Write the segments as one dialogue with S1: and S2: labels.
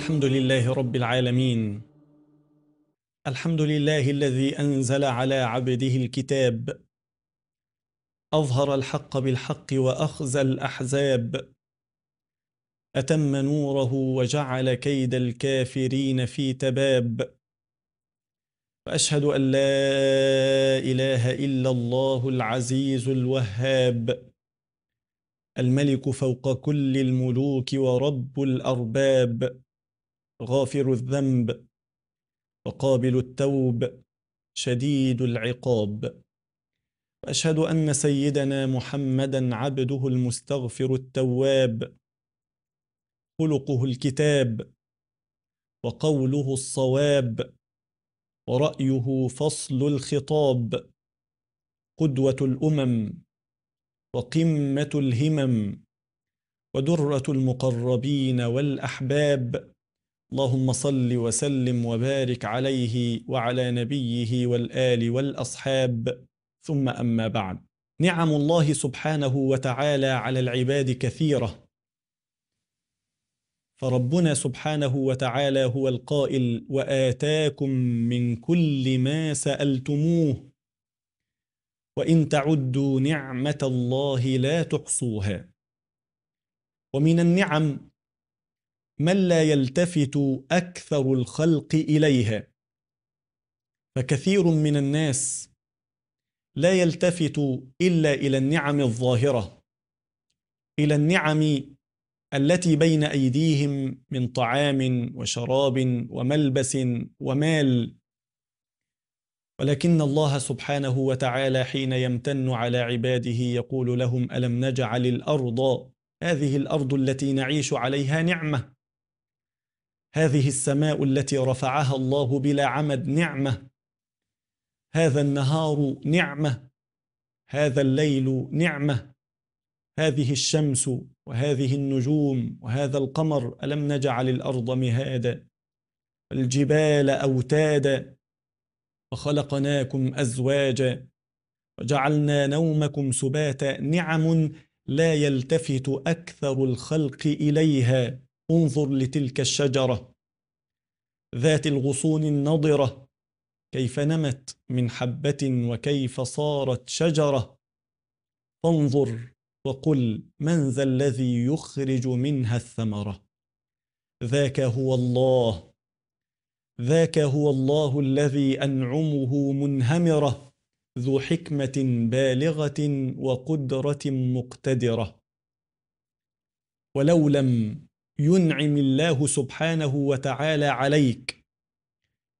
S1: الحمد لله رب العالمين الحمد لله الذي أنزل على عبده الكتاب أظهر الحق بالحق وأخزى الأحزاب أتم نوره وجعل كيد الكافرين في تباب وأشهد أن لا إله إلا الله العزيز الوهاب الملك فوق كل الملوك ورب الأرباب غافر الذنب وقابل التوب شديد العقاب واشهد ان سيدنا محمدا عبده المستغفر التواب خلقه الكتاب وقوله الصواب ورايه فصل الخطاب قدوه الامم وقمه الهمم ودره المقربين والاحباب اللهم صل وسلم وبارك عليه وعلى نبيه والآل والأصحاب ثم أما بعد نعم الله سبحانه وتعالى على العباد كثيرة فربنا سبحانه وتعالى هو القائل وآتاكم من كل ما سألتموه وإن تعدوا نعمة الله لا تحصوها ومن النعم من لا يلتفت اكثر الخلق اليها فكثير من الناس لا يلتفت الا الى النعم الظاهره الى النعم التي بين ايديهم من طعام وشراب وملبس ومال ولكن الله سبحانه وتعالى حين يمتن على عباده يقول لهم الم نجعل الارض هذه الارض التي نعيش عليها نعمه هذه السماء التي رفعها الله بلا عمد نعمه هذا النهار نعمه هذا الليل نعمه هذه الشمس وهذه النجوم وهذا القمر الم نجعل الارض مهادا والجبال اوتادا وخلقناكم ازواجا وجعلنا نومكم سباتا نعم لا يلتفت اكثر الخلق اليها انظر لتلك الشجرة ذات الغصون النضرة كيف نمت من حبة وكيف صارت شجرة فانظر وقل من ذا الذي يخرج منها الثمرة ذاك هو الله ذاك هو الله الذي أنعمه منهمرة ذو حكمة بالغة وقدرة مقتدرة ولو لم ينعم الله سبحانه وتعالى عليك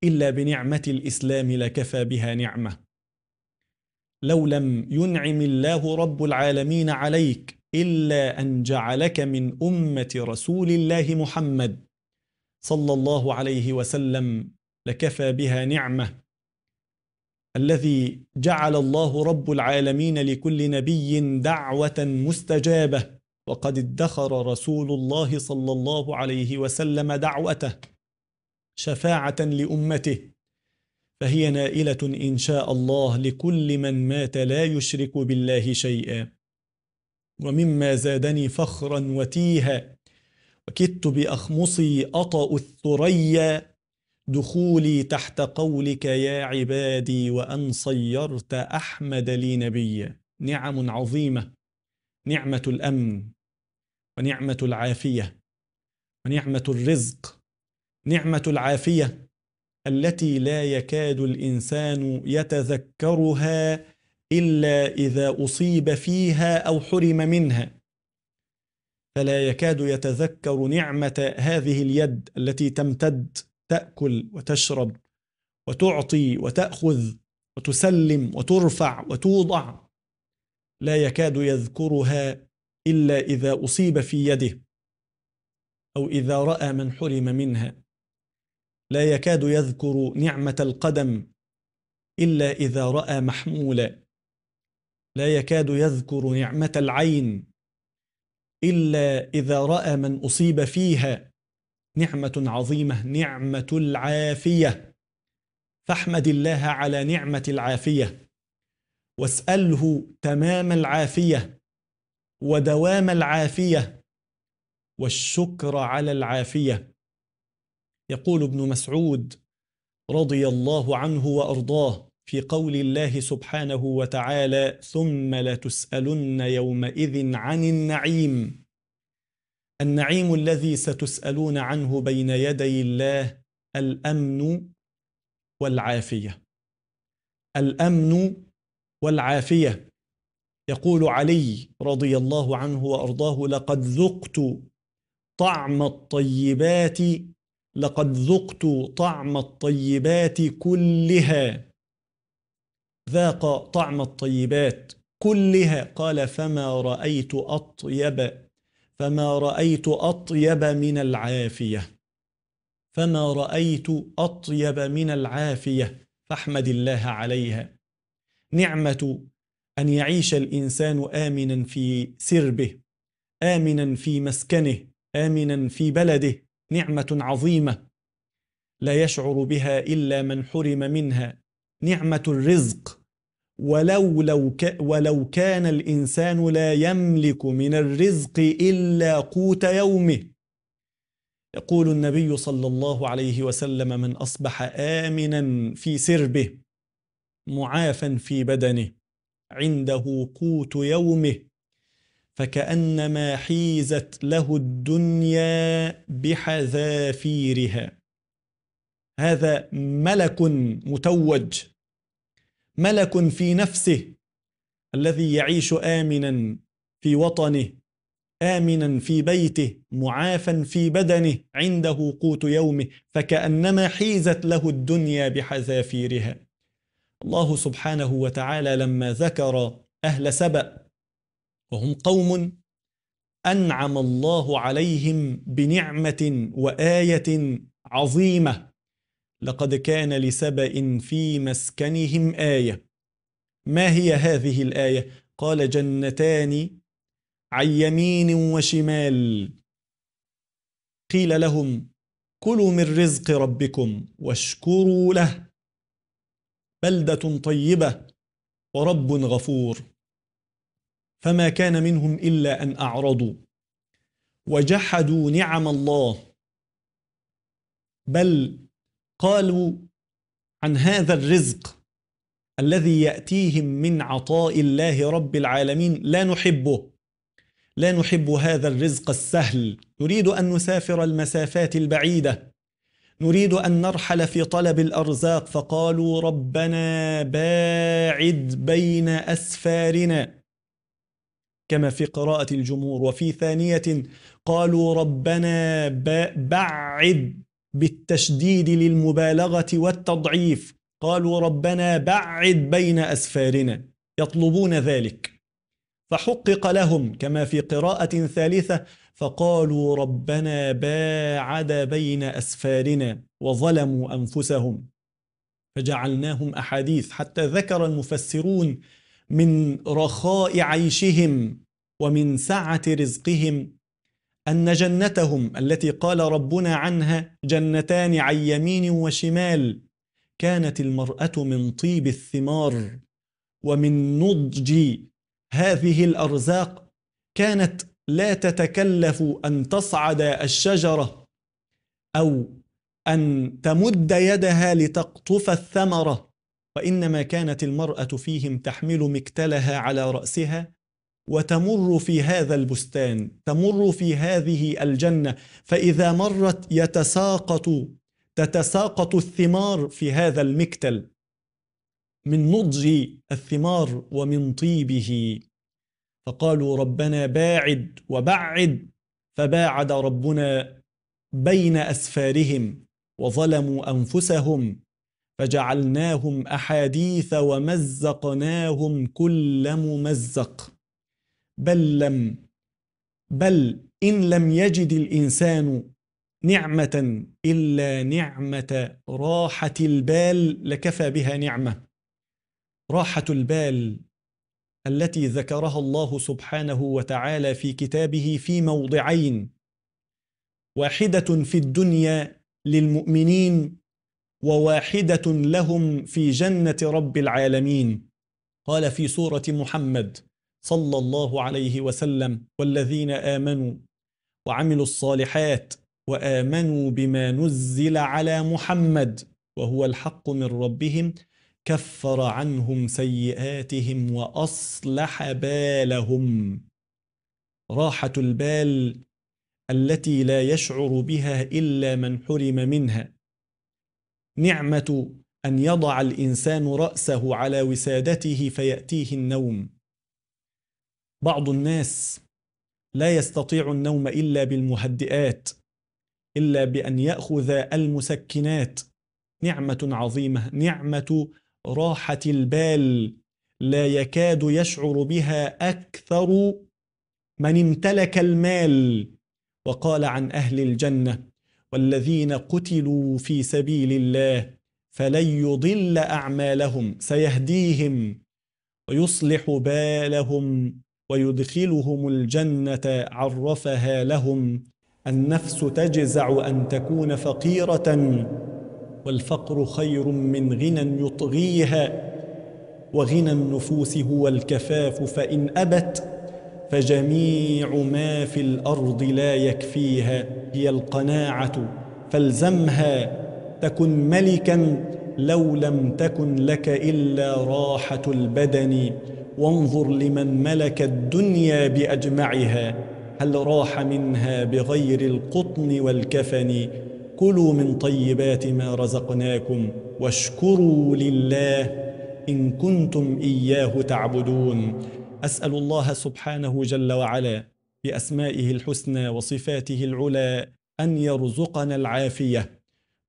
S1: إلا بنعمة الإسلام لكفى بها نعمة لو لم ينعم الله رب العالمين عليك إلا أن جعلك من أمة رسول الله محمد صلى الله عليه وسلم لكفى بها نعمة الذي جعل الله رب العالمين لكل نبي دعوة مستجابة وقد ادخر رسول الله صلى الله عليه وسلم دعوته شفاعة لأمته فهي نائلة إن شاء الله لكل من مات لا يشرك بالله شيئا ومما زادني فخرا وتيها وكدت بأخمصي أطأ الثريا دخولي تحت قولك يا عبادي وأن صيرت أحمد لي نبيا نعم عظيمة نعمه الامن ونعمه العافيه ونعمه الرزق نعمه العافيه التي لا يكاد الانسان يتذكرها الا اذا اصيب فيها او حرم منها فلا يكاد يتذكر نعمه هذه اليد التي تمتد تاكل وتشرب وتعطي وتاخذ وتسلم وترفع وتوضع لا يكاد يذكرها إلا إذا أصيب في يده أو إذا رأى من حرم منها لا يكاد يذكر نعمة القدم إلا إذا رأى محمولا لا يكاد يذكر نعمة العين إلا إذا رأى من أصيب فيها نعمة عظيمة نعمة العافية فاحمد الله على نعمة العافية واسأله تمام العافية ودوام العافية والشكر على العافية يقول ابن مسعود رضي الله عنه وأرضاه في قول الله سبحانه وتعالى ثم لتسألن يومئذ عن النعيم النعيم الذي ستسألون عنه بين يدي الله الأمن والعافية الأمن والعافية يقول علي رضي الله عنه وأرضاه لقد ذقت طعم الطيبات لقد ذقت طعم الطيبات كلها ذاق طعم الطيبات كلها قال فما رأيت أطيب فما رأيت أطيب من العافية فما رأيت أطيب من العافية فاحمد الله عليها نعمه ان يعيش الانسان امنا في سربه امنا في مسكنه امنا في بلده نعمه عظيمه لا يشعر بها الا من حرم منها نعمه الرزق ولو لو ك ولو كان الانسان لا يملك من الرزق الا قوت يومه يقول النبي صلى الله عليه وسلم من اصبح امنا في سربه معافا في بدنه عنده قوت يومه فكأنما حيزت له الدنيا بحذافيرها هذا ملك متوج ملك في نفسه الذي يعيش آمنا في وطنه آمنا في بيته معافا في بدنه عنده قوت يومه فكأنما حيزت له الدنيا بحذافيرها الله سبحانه وتعالى لما ذكر أهل سبأ وهم قوم أنعم الله عليهم بنعمة وآية عظيمة لقد كان لسبأ في مسكنهم آية ما هي هذه الآية؟ قال جنتان عن يمين وشمال قيل لهم كلوا من رزق ربكم واشكروا له بلدة طيبة ورب غفور فما كان منهم إلا أن أعرضوا وجحدوا نعم الله بل قالوا عن هذا الرزق الذي يأتيهم من عطاء الله رب العالمين لا نحبه لا نحب هذا الرزق السهل نريد أن نسافر المسافات البعيدة نريد أن نرحل في طلب الأرزاق فقالوا ربنا باعد بين أسفارنا كما في قراءة الجمهور وفي ثانية قالوا ربنا بعد بالتشديد للمبالغة والتضعيف قالوا ربنا بعد بين أسفارنا يطلبون ذلك فحقق لهم كما في قراءة ثالثة فقالوا ربنا باعد بين أسفارنا وظلموا أنفسهم فجعلناهم أحاديث حتى ذكر المفسرون من رخاء عيشهم ومن سعة رزقهم أن جنتهم التي قال ربنا عنها جنتان عن يمين وشمال كانت المرأة من طيب الثمار ومن نضج هذه الارزاق كانت لا تتكلف ان تصعد الشجره او ان تمد يدها لتقطف الثمره وانما كانت المراه فيهم تحمل مكتلها على راسها وتمر في هذا البستان تمر في هذه الجنه فاذا مرت يتساقط تتساقط الثمار في هذا المكتل من نضج الثمار ومن طيبه فقالوا ربنا باعد وبعد فباعد ربنا بين أسفارهم وظلموا أنفسهم فجعلناهم أحاديث ومزقناهم كل ممزق بل لم بل إن لم يجد الإنسان نعمة إلا نعمة راحة البال لكفى بها نعمة راحه البال التي ذكرها الله سبحانه وتعالى في كتابه في موضعين واحده في الدنيا للمؤمنين وواحده لهم في جنه رب العالمين قال في سوره محمد صلى الله عليه وسلم والذين امنوا وعملوا الصالحات وامنوا بما نزل على محمد وهو الحق من ربهم كفر عنهم سيئاتهم واصلح بالهم راحه البال التي لا يشعر بها الا من حرم منها نعمه ان يضع الانسان راسه على وسادته فياتيه النوم بعض الناس لا يستطيع النوم الا بالمهدئات الا بان ياخذ المسكنات نعمه عظيمه نعمه راحة البال لا يكاد يشعر بها أكثر من امتلك المال وقال عن أهل الجنة والذين قتلوا في سبيل الله فلن يضل أعمالهم سيهديهم ويصلح بالهم ويدخلهم الجنة عرفها لهم النفس تجزع أن تكون فقيرة والفقر خير من غنى يطغيها وغنى النفوس هو الكفاف فإن أبت فجميع ما في الأرض لا يكفيها هي القناعة فالزمها تكن ملكا لو لم تكن لك إلا راحة البدن وانظر لمن ملك الدنيا بأجمعها هل راح منها بغير القطن والكفن كلوا من طيبات ما رزقناكم واشكروا لله ان كنتم اياه تعبدون اسال الله سبحانه جل وعلا باسمائه الحسنى وصفاته العلى ان يرزقنا العافيه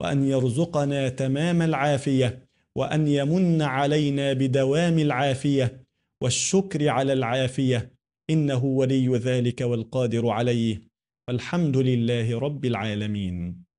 S1: وان يرزقنا تمام العافيه وان يمن علينا بدوام العافيه والشكر على العافيه انه ولي ذلك والقادر عليه والحمد لله رب العالمين